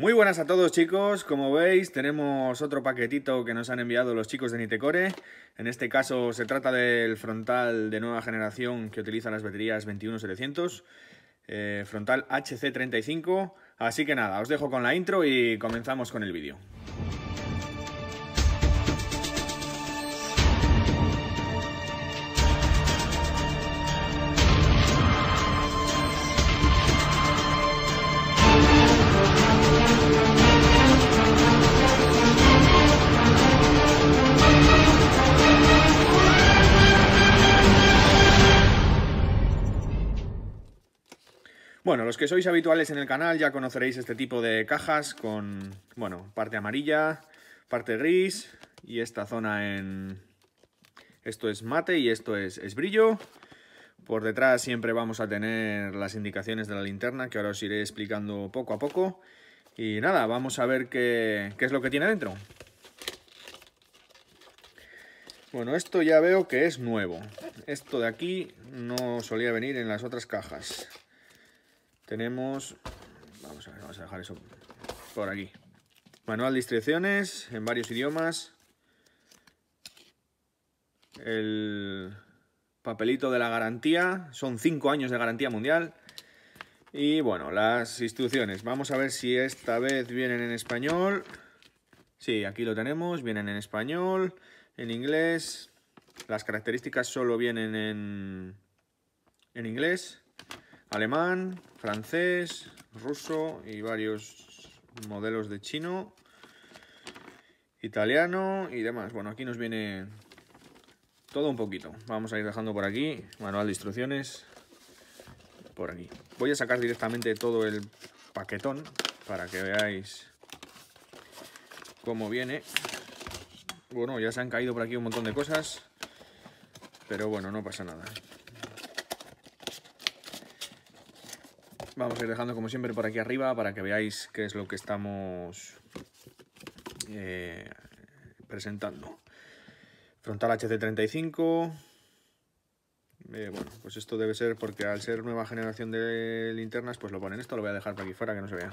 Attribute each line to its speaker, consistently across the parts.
Speaker 1: Muy buenas a todos chicos, como veis tenemos otro paquetito que nos han enviado los chicos de Nitecore En este caso se trata del frontal de nueva generación que utiliza las baterías 21700 eh, Frontal HC35, así que nada, os dejo con la intro y comenzamos con el vídeo Bueno, los que sois habituales en el canal ya conoceréis este tipo de cajas con, bueno, parte amarilla, parte gris y esta zona en... Esto es mate y esto es, es brillo. Por detrás siempre vamos a tener las indicaciones de la linterna que ahora os iré explicando poco a poco. Y nada, vamos a ver qué, qué es lo que tiene dentro. Bueno, esto ya veo que es nuevo. Esto de aquí no solía venir en las otras cajas. Tenemos... Vamos a dejar eso por aquí. Manual de instrucciones en varios idiomas. El papelito de la garantía. Son 5 años de garantía mundial. Y bueno, las instrucciones. Vamos a ver si esta vez vienen en español. Sí, aquí lo tenemos. Vienen en español, en inglés. Las características solo vienen en, en inglés alemán, francés, ruso y varios modelos de chino, italiano y demás. Bueno, aquí nos viene todo un poquito. Vamos a ir dejando por aquí, manual de instrucciones, por aquí. Voy a sacar directamente todo el paquetón para que veáis cómo viene. Bueno, ya se han caído por aquí un montón de cosas, pero bueno, no pasa nada. Vamos a ir dejando como siempre por aquí arriba para que veáis qué es lo que estamos eh, presentando. Frontal HC35. Eh, bueno, pues esto debe ser porque al ser nueva generación de linternas, pues lo ponen. Esto lo voy a dejar por aquí fuera que no se vea.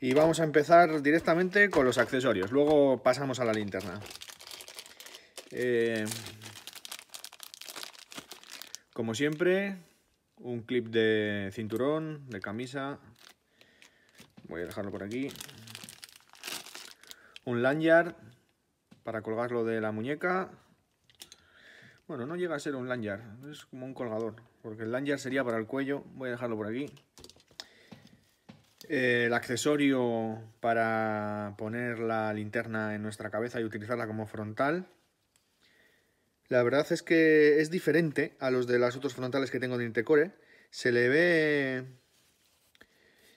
Speaker 1: Y vamos a empezar directamente con los accesorios. Luego pasamos a la linterna. Eh, como siempre, un clip de cinturón, de camisa. Voy a dejarlo por aquí. Un lanyard para colgarlo de la muñeca. Bueno, no llega a ser un lanyard, es como un colgador, porque el lanyard sería para el cuello. Voy a dejarlo por aquí. El accesorio para poner la linterna en nuestra cabeza y utilizarla como frontal. La verdad es que es diferente a los de las otros frontales que tengo de Intecore. Se le ve...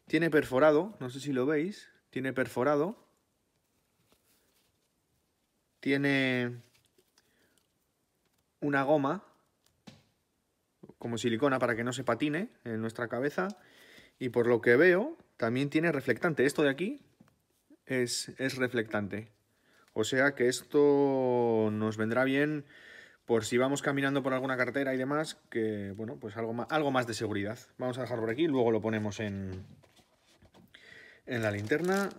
Speaker 1: Tiene perforado, no sé si lo veis. Tiene perforado. Tiene una goma como silicona para que no se patine en nuestra cabeza. Y por lo que veo, también tiene reflectante. Esto de aquí es, es reflectante. O sea que esto nos vendrá bien por si vamos caminando por alguna cartera y demás, que bueno, pues algo más, de seguridad. Vamos a dejarlo por aquí, luego lo ponemos en, en la linterna.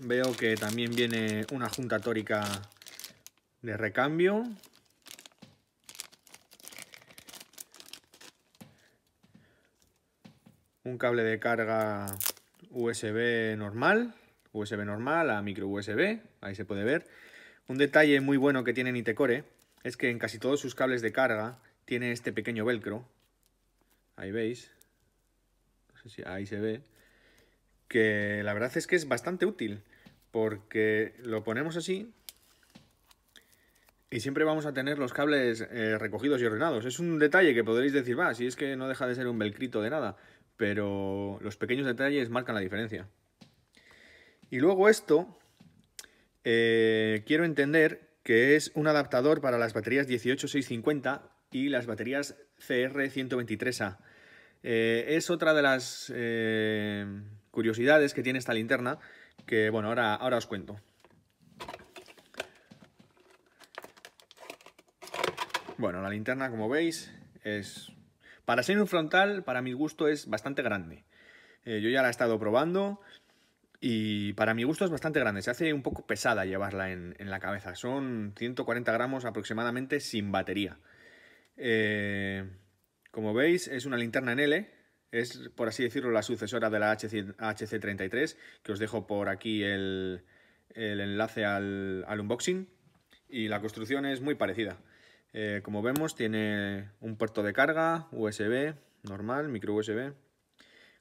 Speaker 1: Veo que también viene una junta tórica de recambio. Un cable de carga USB normal, USB normal a micro USB, ahí se puede ver. Un detalle muy bueno que tiene Nitecore es que en casi todos sus cables de carga tiene este pequeño velcro. Ahí veis. No sé si ahí se ve. Que la verdad es que es bastante útil. Porque lo ponemos así. Y siempre vamos a tener los cables eh, recogidos y ordenados. Es un detalle que podréis decir, va, si es que no deja de ser un velcrito de nada. Pero los pequeños detalles marcan la diferencia. Y luego esto, eh, quiero entender que es un adaptador para las baterías 18650 y las baterías CR123A. Eh, es otra de las eh, curiosidades que tiene esta linterna, que bueno, ahora, ahora os cuento. Bueno, la linterna, como veis, es... Para ser un frontal, para mi gusto, es bastante grande. Eh, yo ya la he estado probando y para mi gusto es bastante grande, se hace un poco pesada llevarla en, la cabeza. Son 140 gramos aproximadamente sin batería. Eh, como veis, es una linterna en L, es por así decirlo la sucesora de la HC33, que os dejo por aquí el, enlace al, unboxing. Y la construcción es muy parecida. Eh, como vemos, tiene un puerto de carga, USB, normal, micro USB,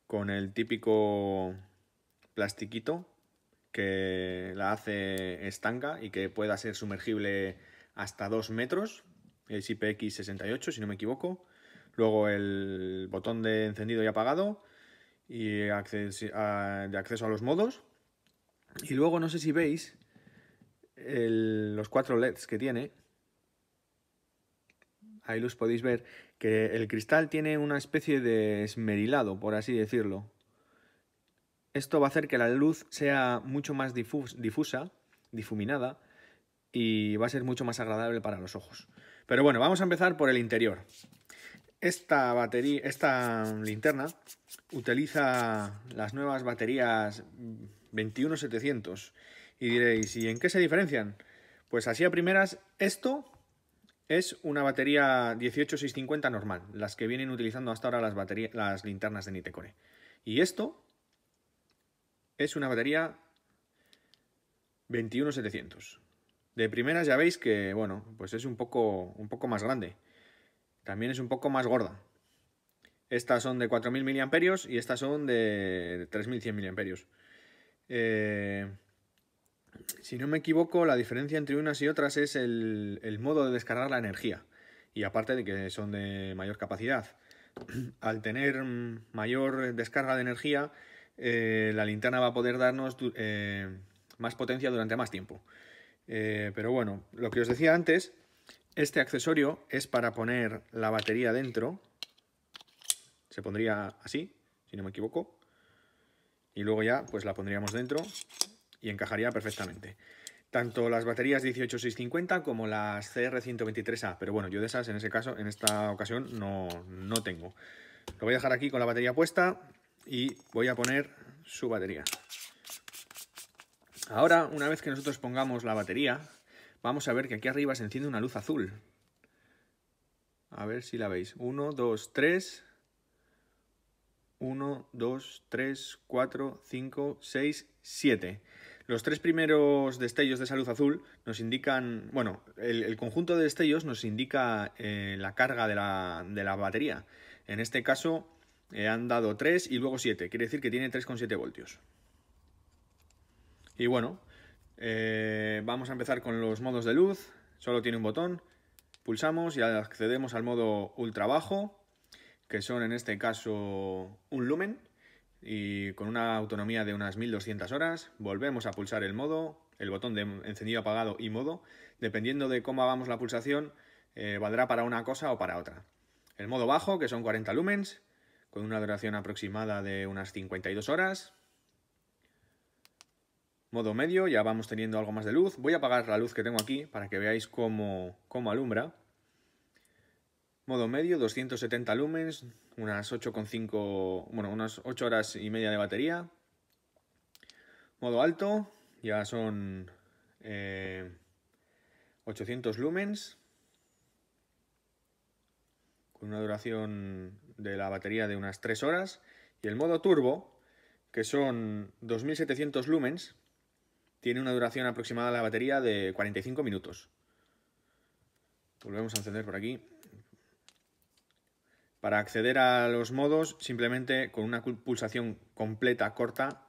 Speaker 1: con el típico plastiquito que la hace estanca y que pueda ser sumergible hasta 2 metros, el IPX68 si no me equivoco, luego el botón de encendido y apagado y de acceso a los modos y luego no sé si veis los cuatro LEDs que tiene, ahí los podéis ver, que el cristal tiene una especie de esmerilado, por así decirlo, esto va a hacer que la luz sea mucho más difusa, difuminada, y va a ser mucho más agradable para los ojos. Pero bueno, vamos a empezar por el interior. Esta batería, esta linterna utiliza las nuevas baterías 21700. Y diréis, ¿y en qué se diferencian? Pues así a primeras, esto es una batería 18650 normal, las que vienen utilizando hasta ahora las, baterías, las linternas de Nitecore. Y esto es una batería 21700. De primeras ya veis que, bueno, pues es un poco, un poco más grande. También es un poco más gorda. Estas son de 4.000 mAh y estas son de 3.100 mAh. Eh, si no me equivoco, la diferencia entre unas y otras es el, el, modo de descargar la energía. Y aparte de que son de mayor capacidad. Al tener mayor descarga de energía, eh, la linterna va a poder darnos eh, más potencia durante más tiempo. Eh, pero bueno, lo que os decía antes, este accesorio es para poner la batería dentro. Se pondría así, si no me equivoco. Y luego ya pues la pondríamos dentro y encajaría perfectamente. Tanto las baterías 18650 como las CR123A. Pero bueno, yo de esas en ese caso, en esta ocasión, no, no tengo. Lo voy a dejar aquí con la batería puesta y voy a poner su batería. Ahora, una vez que nosotros pongamos la batería, vamos a ver que aquí arriba se enciende una luz azul. A ver si la veis. 1, 2, 3. 1, 2, 3, 4, 5, 6, 7. Los tres primeros destellos de esa luz azul nos indican, bueno, el, conjunto de destellos nos indica eh, la carga de la, de la batería. En este caso, eh, han dado 3 y luego 7. Quiere decir que tiene 3,7 voltios. Y bueno, eh, vamos a empezar con los modos de luz. Solo tiene un botón. Pulsamos y accedemos al modo ultra bajo, que son en este caso un lumen y con una autonomía de unas 1200 horas. Volvemos a pulsar el modo, el botón de encendido, apagado y modo. Dependiendo de cómo hagamos la pulsación, eh, valdrá para una cosa o para otra. El modo bajo, que son 40 lumens, con una duración aproximada de unas 52 horas. Modo medio, ya vamos teniendo algo más de luz. Voy a apagar la luz que tengo aquí para que veáis cómo, alumbra. Modo medio, 270 lumens, unas 8,5, bueno, unas 8 horas y media de batería. Modo alto, ya son 800 eh, lumens, con una duración de la batería de unas 3 horas, y el modo turbo, que son 2700 lumens, tiene una duración aproximada de la batería de 45 minutos. Volvemos a encender por aquí. Para acceder a los modos, simplemente con una pulsación completa corta,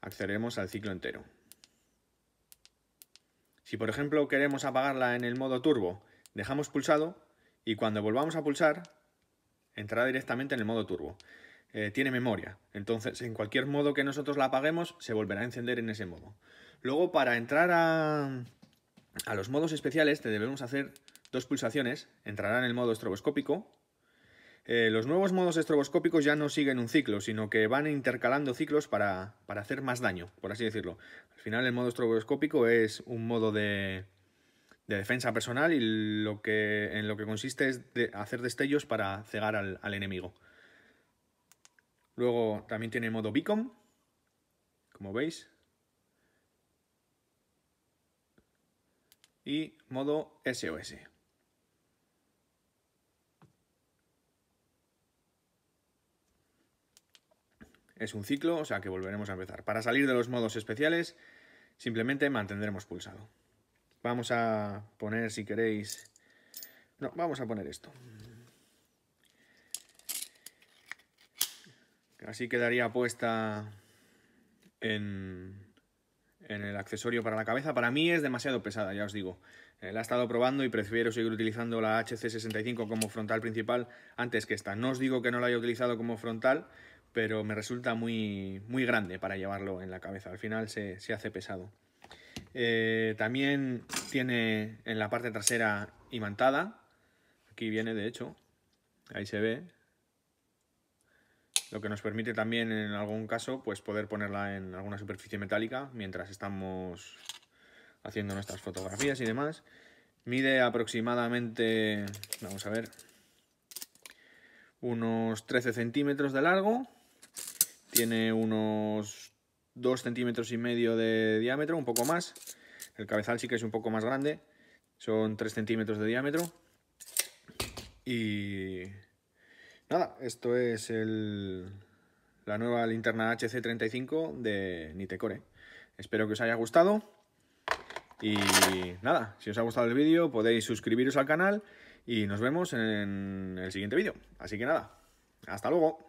Speaker 1: accederemos al ciclo entero. Si por ejemplo queremos apagarla en el modo turbo, dejamos pulsado y cuando volvamos a pulsar, entrará directamente en el modo turbo. Eh, tiene memoria, entonces en cualquier modo que nosotros la apaguemos se volverá a encender en ese modo. Luego para entrar a, los modos especiales te debemos hacer dos pulsaciones, entrará en el modo estroboscópico. Eh, los nuevos modos estroboscópicos ya no siguen un ciclo, sino que van intercalando ciclos para, para hacer más daño, por así decirlo. Al final el modo estroboscópico es un modo de, de defensa personal y lo que, en lo que consiste es hacer destellos para cegar al, al enemigo. Luego también tiene modo beacon, como veis. Y modo SOS. Es un ciclo, o sea que volveremos a empezar. Para salir de los modos especiales, simplemente mantendremos pulsado. Vamos a poner, si queréis... No, vamos a poner esto. Así quedaría puesta en, el accesorio para la cabeza. Para mí es demasiado pesada, ya os digo. Eh, la he estado probando y prefiero seguir utilizando la HC65 como frontal principal antes que esta. No os digo que no la haya utilizado como frontal, pero me resulta muy, muy grande para llevarlo en la cabeza. Al final se hace pesado. Eh, también tiene en la parte trasera imantada. Aquí viene, de hecho. Ahí se ve. Lo que nos permite también, en algún caso, pues poder ponerla en alguna superficie metálica mientras estamos haciendo nuestras fotografías y demás. Mide aproximadamente, vamos a ver, unos 13 centímetros de largo. Tiene unos 2 centímetros y medio de diámetro, un poco más. El cabezal sí que es un poco más grande, son 3 centímetros de diámetro. Y nada, esto es el, la nueva linterna HC35 de Nitecore. Espero que os haya gustado. Y nada, si os ha gustado el vídeo podéis suscribiros al canal y nos vemos en el siguiente vídeo. Así que nada, hasta luego.